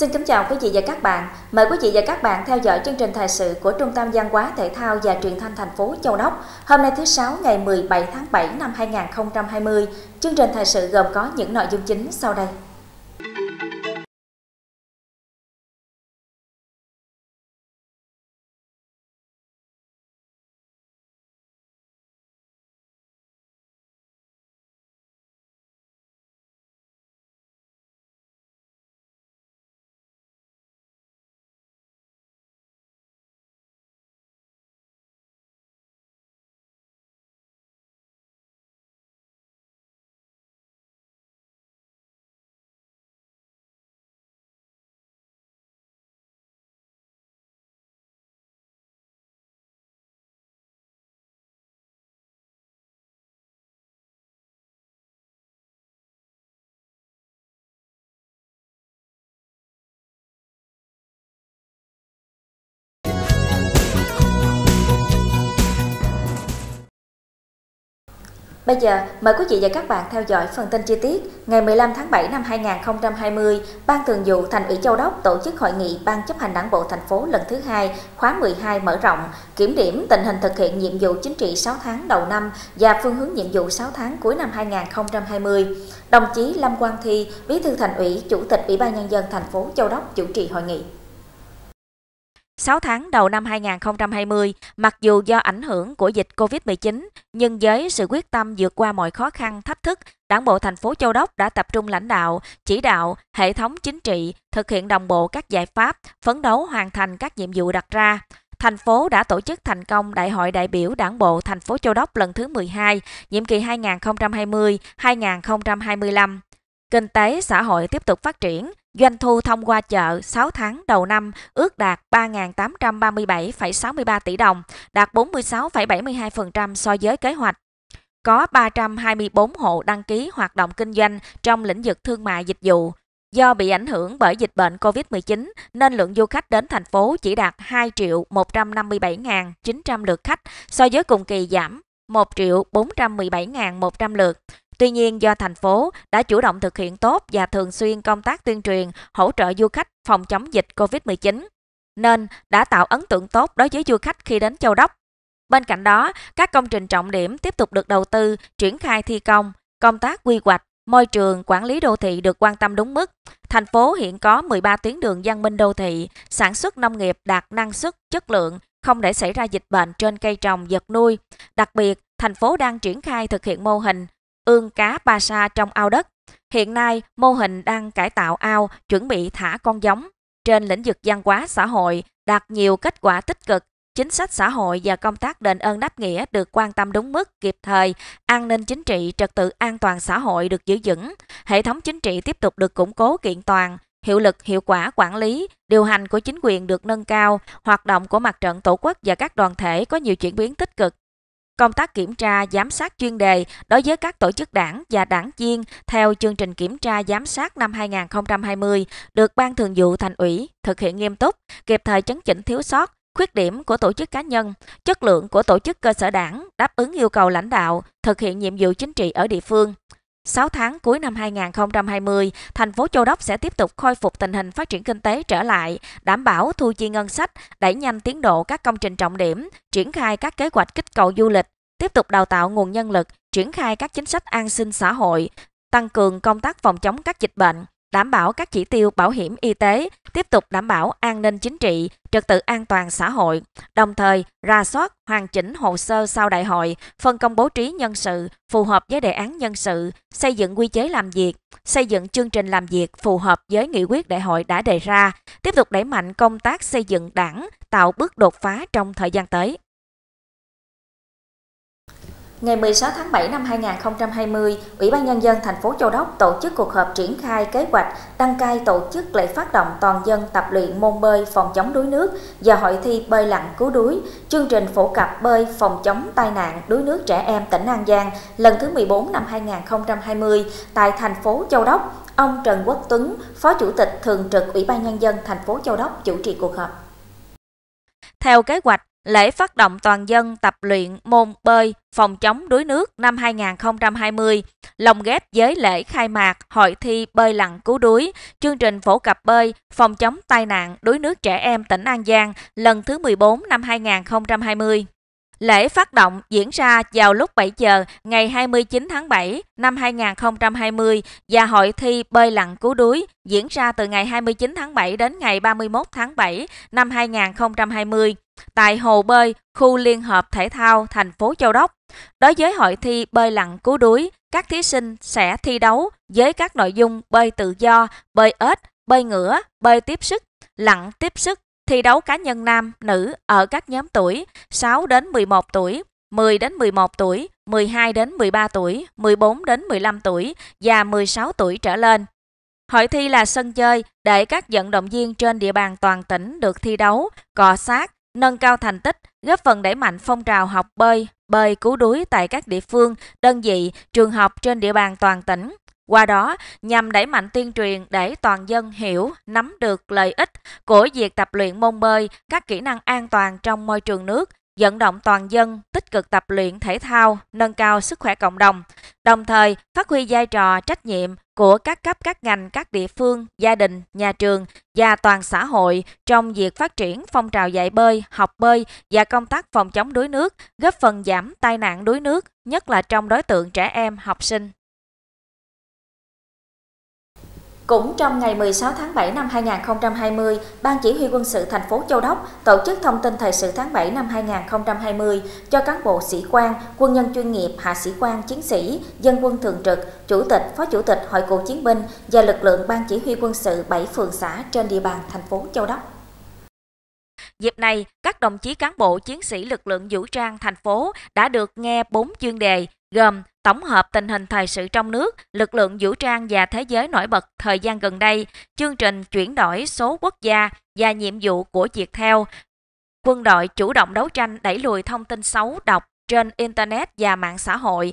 Xin kính chào quý vị và các bạn. Mời quý vị và các bạn theo dõi chương trình thời sự của Trung tâm Văn hóa Thể thao và Truyền thanh thành phố Châu Đốc. Hôm nay thứ Sáu ngày 17 tháng 7 năm 2020, chương trình thời sự gồm có những nội dung chính sau đây. Bây giờ, mời quý vị và các bạn theo dõi phần tin chi tiết. Ngày 15 tháng 7 năm 2020, Ban Thường vụ Thành ủy Châu Đốc tổ chức hội nghị Ban chấp hành đảng bộ thành phố lần thứ hai, khóa 12 mở rộng, kiểm điểm tình hình thực hiện nhiệm vụ chính trị 6 tháng đầu năm và phương hướng nhiệm vụ 6 tháng cuối năm 2020. Đồng chí Lâm Quang Thi, Bí thư Thành ủy, Chủ tịch Ủy ban Nhân dân thành phố Châu Đốc chủ trì hội nghị. 6 tháng đầu năm 2020, mặc dù do ảnh hưởng của dịch COVID-19, nhưng với sự quyết tâm vượt qua mọi khó khăn, thách thức, Đảng bộ thành phố Châu Đốc đã tập trung lãnh đạo, chỉ đạo hệ thống chính trị thực hiện đồng bộ các giải pháp, phấn đấu hoàn thành các nhiệm vụ đặt ra thành phố đã tổ chức thành công Đại hội đại biểu Đảng bộ thành phố Châu Đốc lần thứ 12, nhiệm kỳ 2020-2025. Kinh tế xã hội tiếp tục phát triển, doanh thu thông qua chợ 6 tháng đầu năm ước đạt 3.837,63 tỷ đồng, đạt 46,72% so với kế hoạch. Có 324 hộ đăng ký hoạt động kinh doanh trong lĩnh vực thương mại dịch vụ. Do bị ảnh hưởng bởi dịch bệnh COVID-19 nên lượng du khách đến thành phố chỉ đạt 2 triệu 157.900 lượt khách so với cùng kỳ giảm 1 triệu 417.100 lượt, Tuy nhiên do thành phố đã chủ động thực hiện tốt và thường xuyên công tác tuyên truyền, hỗ trợ du khách phòng chống dịch COVID-19, nên đã tạo ấn tượng tốt đối với du khách khi đến Châu Đốc. Bên cạnh đó, các công trình trọng điểm tiếp tục được đầu tư, triển khai thi công, công tác quy hoạch, môi trường, quản lý đô thị được quan tâm đúng mức. Thành phố hiện có 13 tuyến đường văn minh đô thị, sản xuất nông nghiệp đạt năng suất, chất lượng, không để xảy ra dịch bệnh trên cây trồng, vật nuôi. Đặc biệt, thành phố đang triển khai thực hiện mô hình ương cá ba sa trong ao đất. Hiện nay, mô hình đang cải tạo ao, chuẩn bị thả con giống. Trên lĩnh vực văn hóa xã hội, đạt nhiều kết quả tích cực. Chính sách xã hội và công tác đền ơn đáp nghĩa được quan tâm đúng mức, kịp thời, an ninh chính trị, trật tự an toàn xã hội được giữ vững, hệ thống chính trị tiếp tục được củng cố kiện toàn, hiệu lực hiệu quả quản lý, điều hành của chính quyền được nâng cao, hoạt động của mặt trận tổ quốc và các đoàn thể có nhiều chuyển biến tích cực, công tác kiểm tra giám sát chuyên đề đối với các tổ chức đảng và đảng viên theo chương trình kiểm tra giám sát năm 2020 được Ban Thường vụ Thành ủy thực hiện nghiêm túc, kịp thời chấn chỉnh thiếu sót, khuyết điểm của tổ chức cá nhân, chất lượng của tổ chức cơ sở đảng đáp ứng yêu cầu lãnh đạo thực hiện nhiệm vụ chính trị ở địa phương. 6 tháng cuối năm 2020, thành phố Châu Đốc sẽ tiếp tục khôi phục tình hình phát triển kinh tế trở lại, đảm bảo thu chi ngân sách, đẩy nhanh tiến độ các công trình trọng điểm, triển khai các kế hoạch kích cầu du lịch, tiếp tục đào tạo nguồn nhân lực, triển khai các chính sách an sinh xã hội, tăng cường công tác phòng chống các dịch bệnh, đảm bảo các chỉ tiêu bảo hiểm y tế, tiếp tục đảm bảo an ninh chính trị, trật tự an toàn xã hội, đồng thời ra soát, hoàn chỉnh hồ sơ sau đại hội, phân công bố trí nhân sự phù hợp với đề án nhân sự, xây dựng quy chế làm việc, xây dựng chương trình làm việc phù hợp với nghị quyết đại hội đã đề ra, tiếp tục đẩy mạnh công tác xây dựng đảng, tạo bước đột phá trong thời gian tới. Ngày 16 tháng 7 năm 2020, Ủy ban Nhân dân thành phố Châu Đốc tổ chức cuộc họp triển khai kế hoạch đăng cai tổ chức lễ phát động toàn dân tập luyện môn bơi phòng chống đuối nước và hội thi bơi lặn cứu đuối, chương trình phổ cập bơi phòng chống tai nạn đuối nước trẻ em tỉnh An Giang lần thứ 14 năm 2020 tại thành phố Châu Đốc. Ông Trần Quốc Tuấn, Phó Chủ tịch Thường trực Ủy ban Nhân dân thành phố Châu Đốc chủ trì cuộc họp. Theo kế hoạch, Lễ phát động toàn dân tập luyện môn bơi phòng chống đuối nước năm 2020, lồng ghép với lễ khai mạc hội thi bơi lặn cứu đuối, chương trình phổ cập bơi phòng chống tai nạn đuối nước trẻ em tỉnh An Giang lần thứ 14 năm 2020. Lễ phát động diễn ra vào lúc 7 giờ ngày 29 tháng 7 năm 2020 và hội thi bơi lặn cứu đuối diễn ra từ ngày 29 tháng 7 đến ngày 31 tháng 7 năm 2020 tại hồ bơi khu liên hợp thể thao thành phố Châu Đốc. Đối với hội thi bơi lặn cứu đuối, các thí sinh sẽ thi đấu với các nội dung bơi tự do, bơi ếch, bơi ngửa, bơi tiếp sức, lặn tiếp sức, thi đấu cá nhân nam, nữ ở các nhóm tuổi 6 đến 11 tuổi, 10 đến 11 tuổi, 12 đến 13 tuổi, 14 đến 15 tuổi và 16 tuổi trở lên. Hội thi là sân chơi để các vận động viên trên địa bàn toàn tỉnh được thi đấu, cọ sát, nâng cao thành tích, góp phần đẩy mạnh phong trào học bơi, bơi cứu đuối tại các địa phương, đơn vị, trường học trên địa bàn toàn tỉnh. Qua đó, nhằm đẩy mạnh tuyên truyền để toàn dân hiểu, nắm được lợi ích của việc tập luyện môn bơi, các kỹ năng an toàn trong môi trường nước, vận động toàn dân tích cực tập luyện thể thao, nâng cao sức khỏe cộng đồng, đồng thời phát huy vai trò trách nhiệm của các cấp các ngành, các địa phương, gia đình, nhà trường và toàn xã hội trong việc phát triển phong trào dạy bơi, học bơi và công tác phòng chống đuối nước, góp phần giảm tai nạn đuối nước, nhất là trong đối tượng trẻ em, học sinh. Cũng trong ngày 16 tháng 7 năm 2020, Ban Chỉ huy quân sự thành phố Châu Đốc tổ chức thông tin thời sự tháng 7 năm 2020 cho cán bộ sĩ quan, quân nhân chuyên nghiệp, hạ sĩ quan, chiến sĩ, dân quân thường trực, chủ tịch, phó chủ tịch Hội cựu chiến binh và lực lượng Ban Chỉ huy quân sự 7 phường xã trên địa bàn thành phố Châu Đốc. Dịp này, các đồng chí cán bộ chiến sĩ lực lượng vũ trang thành phố đã được nghe 4 chuyên đề gồm Tổng hợp tình hình thời sự trong nước, lực lượng vũ trang và thế giới nổi bật thời gian gần đây, chương trình chuyển đổi số quốc gia và nhiệm vụ của Việt theo, quân đội chủ động đấu tranh đẩy lùi thông tin xấu độc trên Internet và mạng xã hội,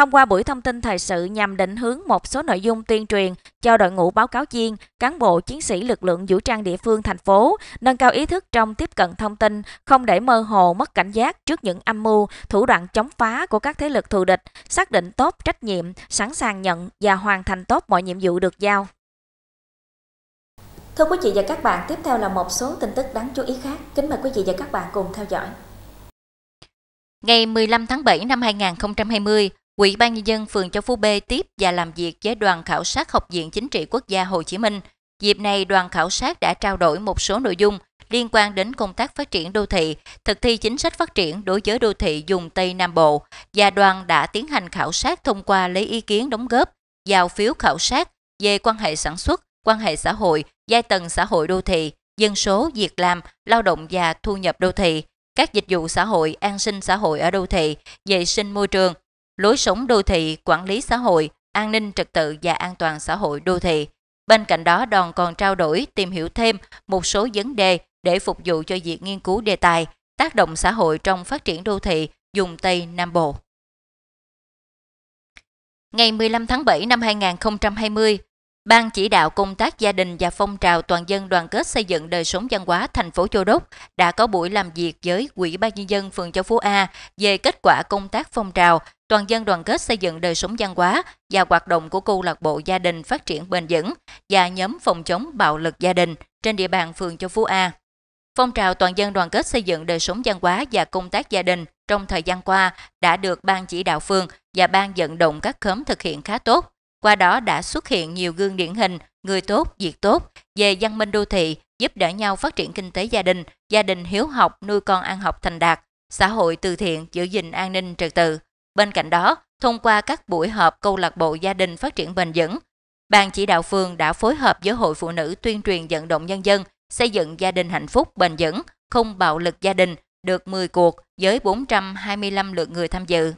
Thông qua buổi thông tin thời sự nhằm định hướng một số nội dung tuyên truyền cho đội ngũ báo cáo viên, cán bộ chiến sĩ lực lượng vũ trang địa phương thành phố, nâng cao ý thức trong tiếp cận thông tin, không để mơ hồ mất cảnh giác trước những âm mưu, thủ đoạn chống phá của các thế lực thù địch, xác định tốt trách nhiệm, sẵn sàng nhận và hoàn thành tốt mọi nhiệm vụ được giao. Thưa quý vị và các bạn, tiếp theo là một số tin tức đáng chú ý khác. Kính mời quý vị và các bạn cùng theo dõi. Ngày 15 tháng 7 năm 2020, Ủy ban Nhân dân phường Châu Phú B tiếp và làm việc với đoàn khảo sát Học viện Chính trị Quốc gia Hồ Chí Minh. Dịp này, đoàn khảo sát đã trao đổi một số nội dung liên quan đến công tác phát triển đô thị, thực thi chính sách phát triển đối với đô thị vùng Tây Nam Bộ và đoàn đã tiến hành khảo sát thông qua lấy ý kiến đóng góp vào phiếu khảo sát về quan hệ sản xuất, quan hệ xã hội, giai tầng xã hội đô thị, dân số, việc làm, lao động và thu nhập đô thị, các dịch vụ xã hội, an sinh xã hội ở đô thị, vệ sinh môi trường, lối sống đô thị, quản lý xã hội, an ninh trật tự và an toàn xã hội đô thị. Bên cạnh đó, đoàn còn trao đổi, tìm hiểu thêm một số vấn đề để phục vụ cho việc nghiên cứu đề tài, tác động xã hội trong phát triển đô thị dùng Tây Nam Bộ. Ngày 15 tháng 7 năm 2020, Ban chỉ đạo công tác gia đình và phong trào toàn dân đoàn kết xây dựng đời sống văn hóa thành phố Châu Đốc đã có buổi làm việc với Ủy ban nhân dân phường Châu Phú A về kết quả công tác phong trào toàn dân đoàn kết xây dựng đời sống văn hóa và hoạt động của câu lạc bộ gia đình phát triển bền vững và nhóm phòng chống bạo lực gia đình trên địa bàn phường Châu Phú A. Phong trào toàn dân đoàn kết xây dựng đời sống văn hóa và công tác gia đình trong thời gian qua đã được ban chỉ đạo phường và ban vận động các khóm thực hiện khá tốt qua đó đã xuất hiện nhiều gương điển hình, người tốt, việc tốt, về văn minh đô thị, giúp đỡ nhau phát triển kinh tế gia đình, gia đình hiếu học, nuôi con ăn học thành đạt, xã hội từ thiện, giữ gìn an ninh trật tự. Bên cạnh đó, thông qua các buổi họp câu lạc bộ gia đình phát triển bền vững, Ban chỉ đạo phường đã phối hợp với Hội Phụ Nữ tuyên truyền vận động nhân dân xây dựng gia đình hạnh phúc bền vững, không bạo lực gia đình, được 10 cuộc với 425 lượt người tham dự.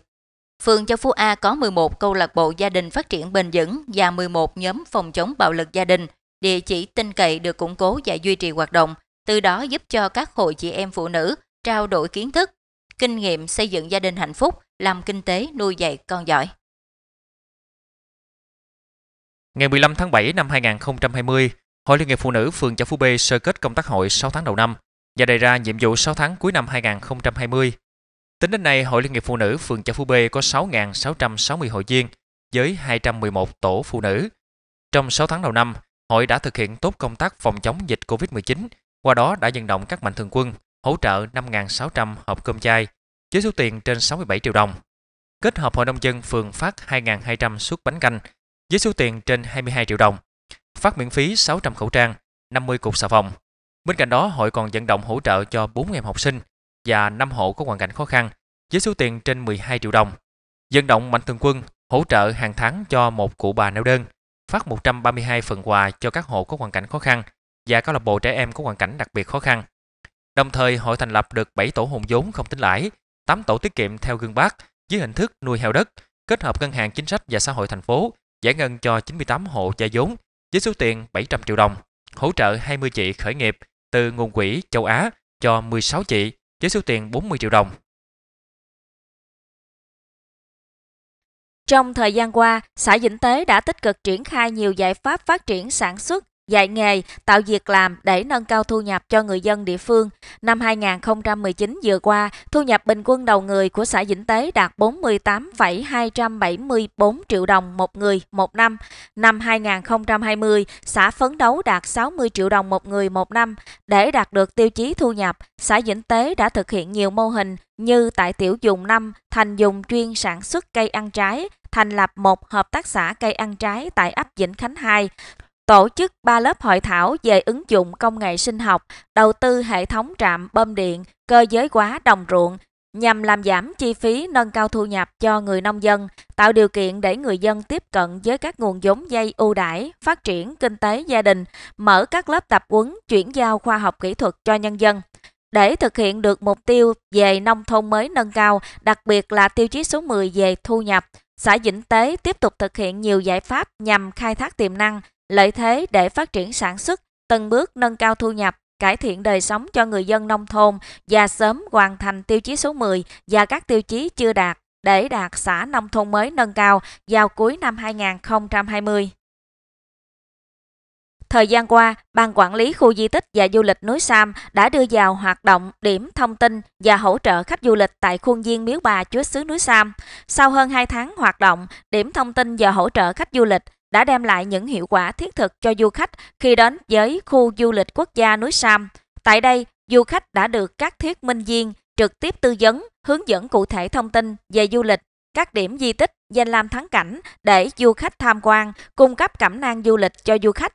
Phường Châu Phú A có 11 câu lạc bộ gia đình phát triển bền vững và 11 nhóm phòng chống bạo lực gia đình. Địa chỉ tin cậy được củng cố và duy trì hoạt động, từ đó giúp cho các hội chị em phụ nữ trao đổi kiến thức, kinh nghiệm xây dựng gia đình hạnh phúc, làm kinh tế nuôi dạy con giỏi. Ngày 15 tháng 7 năm 2020, Hội Liên hiệp Phụ nữ phường Châu Phú B sơ kết công tác hội 6 tháng đầu năm và đề ra nhiệm vụ 6 tháng cuối năm 2020 Tính đến nay, Hội Liên hiệp Phụ nữ phường Chợ Phú B có 6.660 hội viên với 211 tổ phụ nữ. Trong 6 tháng đầu năm, hội đã thực hiện tốt công tác phòng chống dịch COVID-19, qua đó đã vận động các mạnh thường quân hỗ trợ 5.600 hộp cơm chay với số tiền trên 67 triệu đồng. Kết hợp Hội nông dân phường phát 2.200 suất bánh canh với số tiền trên 22 triệu đồng, phát miễn phí 600 khẩu trang, 50 cục xà phòng. Bên cạnh đó, hội còn vận động hỗ trợ cho 4 000 học sinh và 5 hộ có hoàn cảnh khó khăn với số tiền trên 12 triệu đồng. Dân động Mạnh Thường Quân hỗ trợ hàng tháng cho một cụ bà neo đơn, phát 132 phần quà cho các hộ có hoàn cảnh khó khăn và câu lạc bộ trẻ em có hoàn cảnh đặc biệt khó khăn. Đồng thời, hội thành lập được 7 tổ hùng vốn không tính lãi, 8 tổ tiết kiệm theo gương bác dưới hình thức nuôi heo đất, kết hợp ngân hàng chính sách và xã hội thành phố giải ngân cho 98 hộ gia vốn với số tiền 700 triệu đồng, hỗ trợ 20 chị khởi nghiệp từ nguồn quỹ châu Á cho 16 chị với số tiền 40 triệu đồng. Trong thời gian qua, xã Vĩnh Tế đã tích cực triển khai nhiều giải pháp phát triển sản xuất, dạy nghề, tạo việc làm để nâng cao thu nhập cho người dân địa phương. Năm 2019 vừa qua, thu nhập bình quân đầu người của xã Vĩnh Tế đạt 48,274 triệu đồng một người một năm. Năm 2020, xã phấn đấu đạt 60 triệu đồng một người một năm. Để đạt được tiêu chí thu nhập, xã Vĩnh Tế đã thực hiện nhiều mô hình như tại tiểu dùng 5, thành dùng chuyên sản xuất cây ăn trái, thành lập một hợp tác xã cây ăn trái tại ấp Vĩnh Khánh 2, tổ chức 3 lớp hội thảo về ứng dụng công nghệ sinh học, đầu tư hệ thống trạm bơm điện, cơ giới hóa đồng ruộng nhằm làm giảm chi phí nâng cao thu nhập cho người nông dân, tạo điều kiện để người dân tiếp cận với các nguồn giống dây ưu đãi, phát triển kinh tế gia đình, mở các lớp tập huấn chuyển giao khoa học kỹ thuật cho nhân dân. Để thực hiện được mục tiêu về nông thôn mới nâng cao, đặc biệt là tiêu chí số 10 về thu nhập, xã Vĩnh Tế tiếp tục thực hiện nhiều giải pháp nhằm khai thác tiềm năng, lợi thế để phát triển sản xuất, từng bước nâng cao thu nhập, cải thiện đời sống cho người dân nông thôn và sớm hoàn thành tiêu chí số 10 và các tiêu chí chưa đạt để đạt xã nông thôn mới nâng cao vào cuối năm 2020. Thời gian qua, Ban Quản lý Khu Di tích và Du lịch núi Sam đã đưa vào hoạt động điểm thông tin và hỗ trợ khách du lịch tại khuôn viên Miếu Bà Chúa Sứ núi Sam. Sau hơn 2 tháng hoạt động, điểm thông tin và hỗ trợ khách du lịch đã đem lại những hiệu quả thiết thực cho du khách khi đến với khu du lịch quốc gia núi Sam. Tại đây, du khách đã được các thuyết minh viên trực tiếp tư vấn, hướng dẫn cụ thể thông tin về du lịch, các điểm di tích, danh lam thắng cảnh để du khách tham quan, cung cấp cảm năng du lịch cho du khách.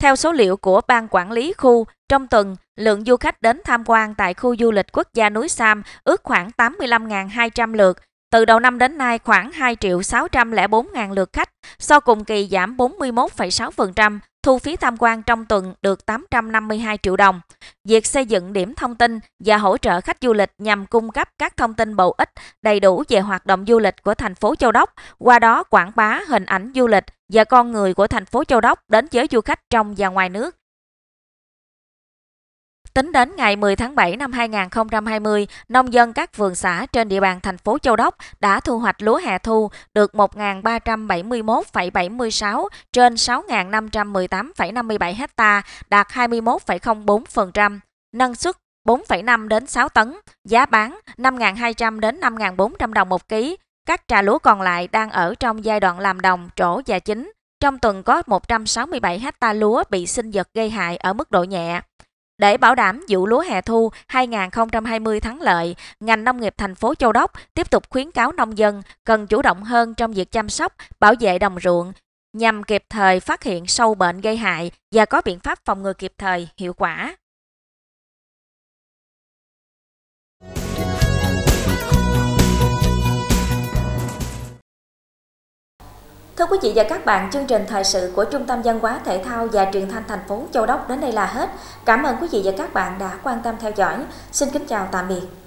Theo số liệu của Ban Quản lý khu, trong tuần, lượng du khách đến tham quan tại khu du lịch quốc gia núi Sam ước khoảng 85.200 lượt, từ đầu năm đến nay khoảng 2 triệu 604.000 lượt khách, so cùng kỳ giảm 41,6%, thu phí tham quan trong tuần được 852 triệu đồng. Việc xây dựng điểm thông tin và hỗ trợ khách du lịch nhằm cung cấp các thông tin bổ ích đầy đủ về hoạt động du lịch của thành phố Châu Đốc, qua đó quảng bá hình ảnh du lịch và con người của thành phố Châu Đốc đến với du khách trong và ngoài nước Tính đến ngày 10 tháng 7 năm 2020, nông dân các vườn xã trên địa bàn thành phố Châu Đốc đã thu hoạch lúa hè thu được 1.371,76 trên 6.518,57 ha, đạt 21,04%, năng suất 4,5 đến 6 tấn, giá bán 5.200 đến 5.400 đồng một ký. Các trà lúa còn lại đang ở trong giai đoạn làm đồng, trổ và chín. Trong tuần có 167 hecta lúa bị sinh vật gây hại ở mức độ nhẹ. Để bảo đảm vụ lúa hè thu 2020 thắng lợi, ngành nông nghiệp thành phố Châu Đốc tiếp tục khuyến cáo nông dân cần chủ động hơn trong việc chăm sóc, bảo vệ đồng ruộng, nhằm kịp thời phát hiện sâu bệnh gây hại và có biện pháp phòng ngừa kịp thời, hiệu quả. Thưa quý vị và các bạn, chương trình thời sự của Trung tâm Văn hóa Thể thao và Truyền thanh thành phố Châu Đốc đến đây là hết. Cảm ơn quý vị và các bạn đã quan tâm theo dõi. Xin kính chào tạm biệt.